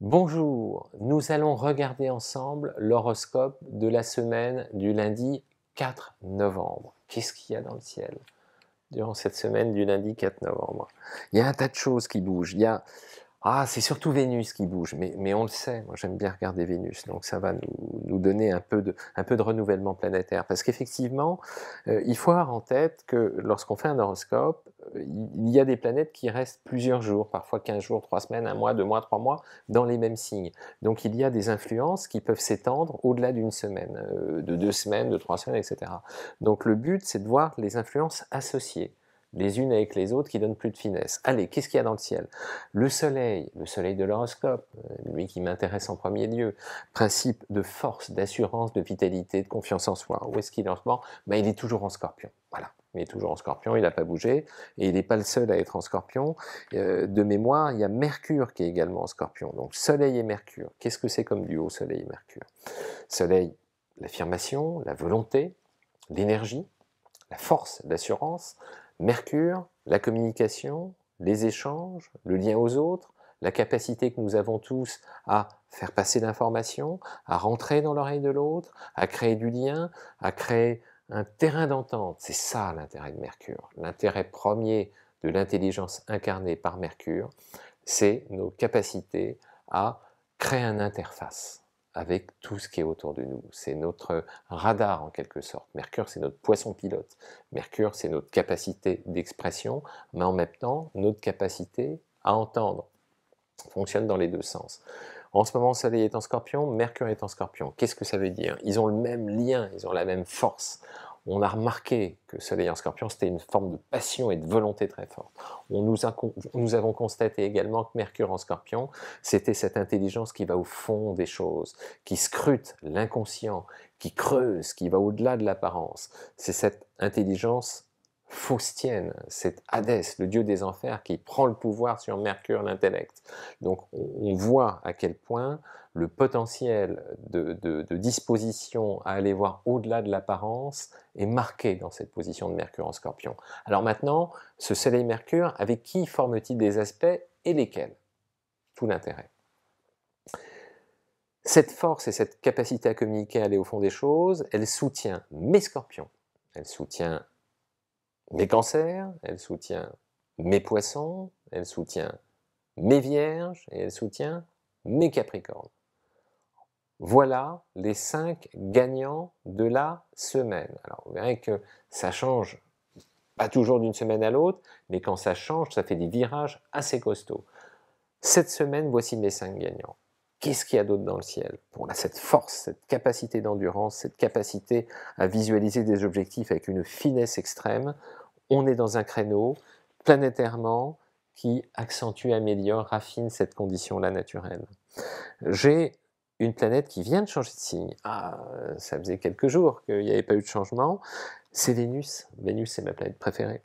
Bonjour, nous allons regarder ensemble l'horoscope de la semaine du lundi 4 novembre. Qu'est-ce qu'il y a dans le ciel durant cette semaine du lundi 4 novembre Il y a un tas de choses qui bougent. Il y a ah, c'est surtout Vénus qui bouge, mais, on le sait, moi j'aime bien regarder Vénus, donc ça va nous, donner un peu, de, renouvellement planétaire. Parce qu'effectivement, euh, il faut avoir en tête que lorsqu'on fait un horoscope, euh, il y a des planètes qui restent plusieurs jours, parfois 15 jours, 3 semaines, un mois, 2 mois, 3 mois, dans les mêmes signes. Donc il y a des influences qui peuvent s'étendre au-delà d'une semaine, euh, de 2 semaines, de 3 semaines, etc. Donc le but, c'est de voir les influences associées les unes avec les autres qui donnent plus de finesse. Allez, qu'est-ce qu'il y a dans le ciel Le soleil, le soleil de l'horoscope, euh, lui qui m'intéresse en premier lieu, principe de force, d'assurance, de vitalité, de confiance en soi. Où est-ce qu'il est en ce moment ben, Il est toujours en scorpion. Voilà. Il est toujours en scorpion, il n'a pas bougé, et il n'est pas le seul à être en scorpion. Euh, de mémoire, il y a Mercure qui est également en scorpion. Donc Soleil et Mercure, qu'est-ce que c'est comme duo Soleil et Mercure Soleil, l'affirmation, la volonté, l'énergie, la force, l'assurance, Mercure, la communication, les échanges, le lien aux autres, la capacité que nous avons tous à faire passer l'information, à rentrer dans l'oreille de l'autre, à créer du lien, à créer un terrain d'entente. C'est ça l'intérêt de Mercure. L'intérêt premier de l'intelligence incarnée par Mercure, c'est nos capacités à créer une interface avec tout ce qui est autour de nous. C'est notre radar en quelque sorte. Mercure, c'est notre poisson pilote. Mercure, c'est notre capacité d'expression, mais en même temps, notre capacité à entendre. fonctionne dans les deux sens. En ce moment, Soleil est en scorpion, Mercure est en scorpion. Qu'est-ce que ça veut dire Ils ont le même lien, ils ont la même force on a remarqué que Soleil en Scorpion, c'était une forme de passion et de volonté très forte. On nous, nous avons constaté également que Mercure en Scorpion, c'était cette intelligence qui va au fond des choses, qui scrute l'inconscient, qui creuse, qui va au-delà de l'apparence. C'est cette intelligence faustienne, cette Hadès, le dieu des enfers, qui prend le pouvoir sur Mercure, l'intellect. Donc on voit à quel point le potentiel de, de disposition à aller voir au-delà de l'apparence est marqué dans cette position de Mercure en scorpion. Alors maintenant, ce Soleil-Mercure, avec qui forme-t-il des aspects et lesquels Tout l'intérêt. Cette force et cette capacité à communiquer, à aller au fond des choses, elle soutient mes scorpions, elle soutient mes cancers, elle soutient mes poissons, elle soutient mes vierges et elle soutient mes capricornes. Voilà les cinq gagnants de la semaine. Alors vous verrez que ça change pas toujours d'une semaine à l'autre, mais quand ça change, ça fait des virages assez costauds. Cette semaine, voici mes cinq gagnants qu'est-ce qu'il y a d'autre dans le ciel On a cette force, cette capacité d'endurance, cette capacité à visualiser des objectifs avec une finesse extrême. On est dans un créneau planétairement qui accentue, améliore, raffine cette condition-là naturelle. J'ai une planète qui vient de changer de signe. Ah, ça faisait quelques jours qu'il n'y avait pas eu de changement. C'est Vénus. Vénus, c'est ma planète préférée.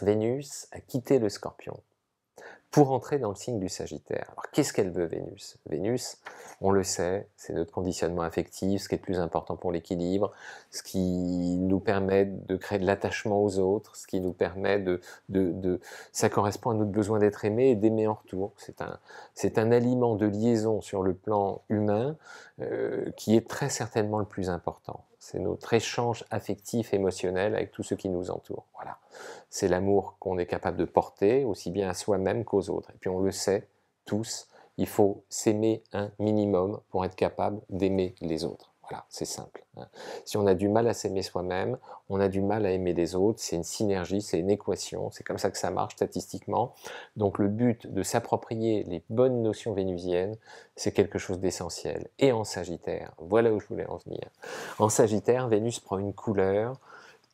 Vénus a quitté le scorpion pour entrer dans le signe du Sagittaire. Alors qu'est-ce qu'elle veut Vénus Vénus, on le sait, c'est notre conditionnement affectif, ce qui est le plus important pour l'équilibre, ce qui nous permet de créer de l'attachement aux autres, ce qui nous permet de, ça correspond à notre besoin d'être aimé et d'aimer en retour. C'est un, aliment de liaison sur le plan humain euh, qui est très certainement le plus important c'est notre échange affectif, émotionnel avec tout ce qui nous entoure. Voilà. C'est l'amour qu'on est capable de porter aussi bien à soi-même qu'aux autres. Et puis on le sait tous, il faut s'aimer un minimum pour être capable d'aimer les autres. Voilà, c'est simple. Hein. Si on a du mal à s'aimer soi-même, on a du mal à aimer les autres, c'est une synergie, c'est une équation, c'est comme ça que ça marche statistiquement. Donc le but de s'approprier les bonnes notions vénusiennes, c'est quelque chose d'essentiel. Et en Sagittaire, voilà où je voulais en venir. En Sagittaire, Vénus prend une couleur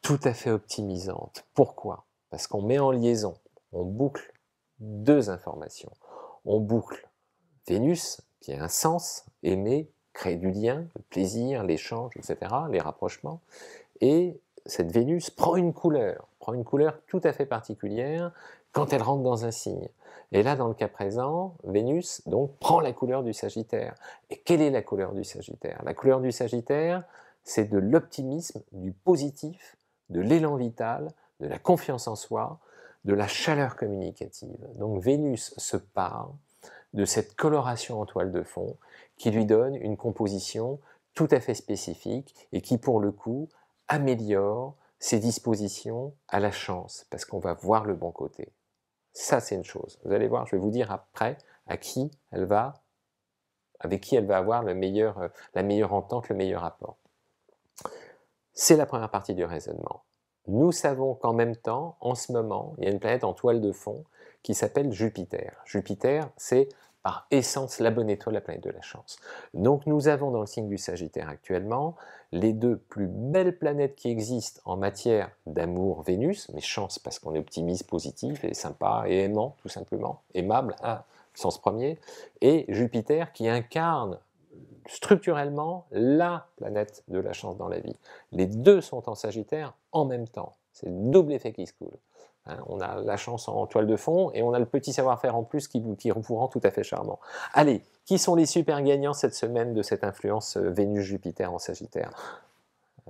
tout à fait optimisante. Pourquoi Parce qu'on met en liaison, on boucle deux informations. On boucle Vénus, qui a un sens, aimer, créer du lien, le plaisir, l'échange, etc., les rapprochements. Et cette Vénus prend une couleur, prend une couleur tout à fait particulière quand elle rentre dans un signe. Et là, dans le cas présent, Vénus donc prend la couleur du Sagittaire. Et quelle est la couleur du Sagittaire La couleur du Sagittaire, c'est de l'optimisme, du positif, de l'élan vital, de la confiance en soi, de la chaleur communicative. Donc Vénus se part de cette coloration en toile de fond qui lui donne une composition tout à fait spécifique et qui, pour le coup, améliore ses dispositions à la chance, parce qu'on va voir le bon côté. Ça, c'est une chose. Vous allez voir, je vais vous dire après à qui elle va, avec qui elle va avoir le meilleur, euh, la meilleure entente, le meilleur rapport. C'est la première partie du raisonnement. Nous savons qu'en même temps, en ce moment, il y a une planète en toile de fond qui s'appelle Jupiter. Jupiter, c'est par essence la bonne étoile, la planète de la chance. Donc nous avons dans le signe du Sagittaire actuellement les deux plus belles planètes qui existent en matière d'amour, Vénus, mais chance parce qu'on est optimiste, positif et sympa et aimant tout simplement, aimable, à hein, sens premier, et Jupiter qui incarne structurellement la planète de la chance dans la vie. Les deux sont en Sagittaire en même temps. C'est le double effet qui se coule. Hein, on a la chance en toile de fond et on a le petit savoir-faire en plus qui, qui vous rend tout à fait charmant. Allez, qui sont les super gagnants cette semaine de cette influence Vénus-Jupiter en Sagittaire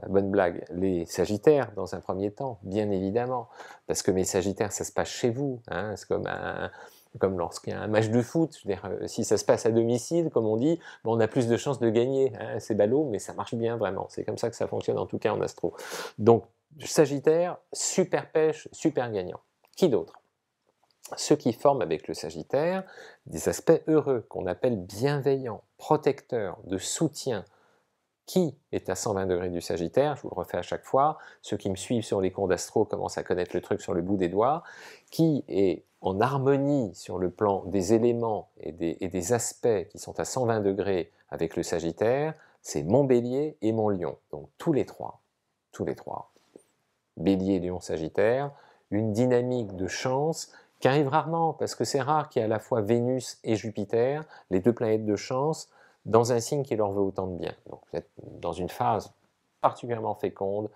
euh, Bonne blague, les Sagittaires dans un premier temps, bien évidemment, parce que mes Sagittaires, ça se passe chez vous, hein, c'est comme un, comme lorsqu'il y a un match de foot, euh, si ça se passe à domicile, comme on dit, ben, on a plus de chances de gagner. Hein, c'est ballot, mais ça marche bien vraiment. C'est comme ça que ça fonctionne en tout cas en astro. Donc Sagittaire, super pêche, super gagnant. Qui d'autre Ceux qui forment avec le Sagittaire des aspects heureux qu'on appelle bienveillants, protecteurs, de soutien, qui est à 120 degrés du Sagittaire, je vous le refais à chaque fois, ceux qui me suivent sur les cours d'astro commencent à connaître le truc sur le bout des doigts, qui est en harmonie sur le plan des éléments et des, aspects qui sont à 120 degrés avec le Sagittaire, c'est mon bélier et mon lion. Donc tous les trois, tous les trois. Bélier, lion, Sagittaire, une dynamique de chance qui arrive rarement, parce que c'est rare qu'il y ait à la fois Vénus et Jupiter, les deux planètes de chance, dans un signe qui leur veut autant de bien. Donc vous êtes dans une phase particulièrement féconde,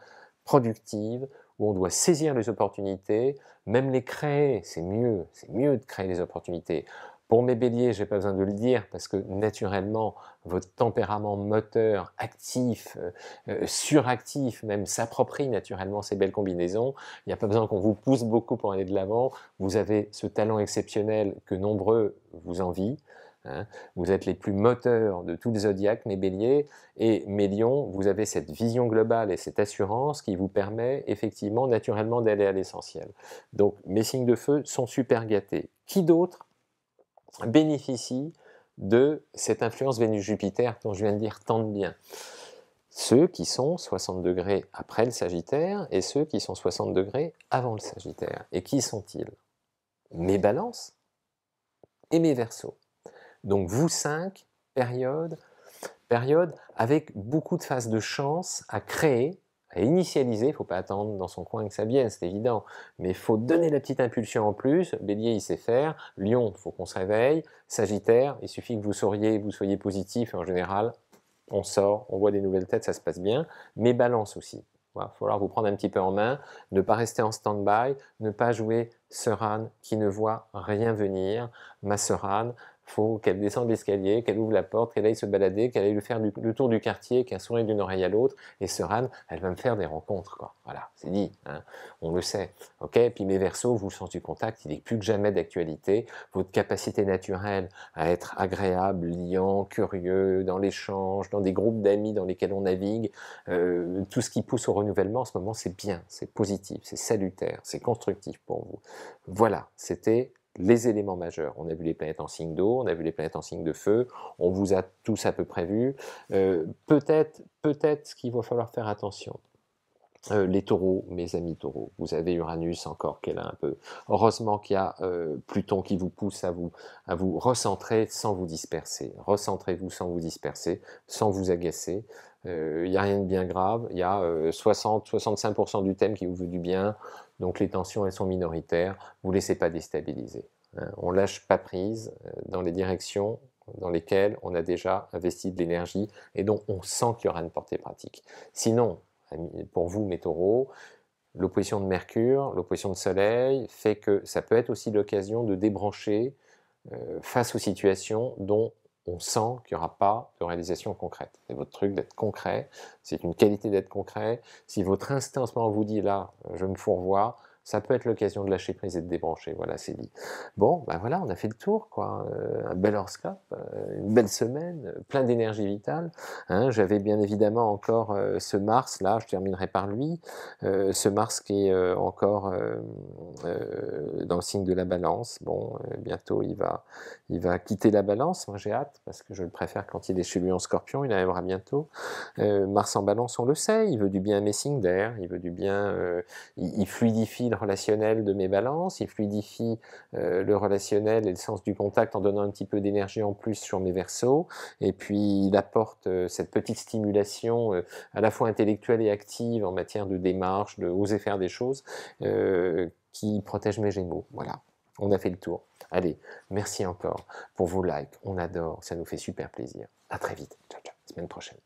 productive, où on doit saisir les opportunités, même les créer, c'est mieux, c'est mieux de créer les opportunités. Pour mes béliers, j'ai pas besoin de le dire parce que naturellement, votre tempérament moteur, actif, euh, euh, suractif même, s'approprie naturellement ces belles combinaisons. Il n'y a pas besoin qu'on vous pousse beaucoup pour aller de l'avant. Vous avez ce talent exceptionnel que nombreux vous envient. Hein. Vous êtes les plus moteurs de tout le zodiaque, mes béliers, et mes lions, vous avez cette vision globale et cette assurance qui vous permet effectivement naturellement d'aller à l'essentiel. Donc mes signes de feu sont super gâtés. Qui d'autre bénéficie de cette influence Vénus-Jupiter dont je viens de dire tant de bien ceux qui sont 60 degrés après le Sagittaire et ceux qui sont 60 degrés avant le Sagittaire. Et qui sont-ils Mes balances et mes versos. Donc vous cinq, période, période avec beaucoup de phases de chance à créer, à initialiser. Il ne faut pas attendre dans son coin que ça vienne, c'est évident. Mais il faut donner la petite impulsion en plus. Bélier, il sait faire. Lion, il faut qu'on se réveille. Sagittaire, il suffit que vous sauriez, vous soyez positif. En général, on sort, on voit des nouvelles têtes, ça se passe bien. Mais balance aussi. Il va falloir vous prendre un petit peu en main, ne pas rester en stand-by, ne pas jouer Serane qui ne voit rien venir. Ma Serane, faut qu'elle descende l'escalier, qu'elle ouvre la porte, qu'elle aille se balader, qu'elle aille faire le tour du quartier, qu'elle sourit d'une oreille à l'autre, et ce râne, elle va me faire des rencontres, Voilà, c'est dit, hein. on le sait. Ok, puis mes versos, vous le sens du contact, il est plus que jamais d'actualité. Votre capacité naturelle à être agréable, liant, curieux, dans l'échange, dans des groupes d'amis dans lesquels on navigue, euh, tout ce qui pousse au renouvellement en ce moment, c'est bien, c'est positif, c'est salutaire, c'est constructif pour vous. Voilà, c'était les éléments majeurs. On a vu les planètes en signe d'eau, on a vu les planètes en signe de feu, on vous a tous à peu près vu. Euh, peut-être peut-être qu'il va falloir faire attention. Euh, les taureaux, mes amis taureaux, vous avez Uranus encore qu'elle a un peu. Heureusement qu'il y a euh, Pluton qui vous pousse à vous, à vous recentrer sans vous disperser. Recentrez-vous sans vous disperser, sans vous agacer il euh, n'y a rien de bien grave, il y a 60-65% euh, du thème qui vous veut du bien, donc les tensions elles sont minoritaires, vous ne laissez pas déstabiliser. Hein. On ne lâche pas prise euh, dans les directions dans lesquelles on a déjà investi de l'énergie et dont on sent qu'il y aura une portée pratique. Sinon, pour vous, mes taureaux, l'opposition de Mercure, l'opposition de Soleil, fait que ça peut être aussi l'occasion de débrancher face aux situations dont on sent qu'il n'y aura pas de réalisation concrète. C'est votre truc d'être concret, c'est une qualité d'être concret. Si votre instinct vous dit là, je me fourvoie, ça peut être l'occasion de lâcher prise et de débrancher. Voilà, c'est dit. Bon, ben voilà, on a fait le tour, quoi. Euh, un bel horoscope, euh, une belle semaine, euh, plein d'énergie vitale. Hein. J'avais bien évidemment encore ce Mars, là, je terminerai par lui, ce Mars qui est encore dans le signe de la balance. Bon, bientôt, il va, il va quitter la balance. Moi, j'ai hâte, parce que je le préfère quand il est chez lui en scorpion, il arrivera bientôt. Mars en balance, on le sait, il veut du bien à signes d'air, il veut du bien, il, fluidifie relationnel de mes balances, il fluidifie euh, le relationnel et le sens du contact en donnant un petit peu d'énergie en plus sur mes versos, et puis il apporte euh, cette petite stimulation euh, à la fois intellectuelle et active en matière de démarche, de oser faire des choses, qui protège mes gémeaux. Voilà, on a fait le tour. Allez, merci encore pour vos likes, on adore, ça nous fait super plaisir. À très vite, ciao ciao, semaine prochaine.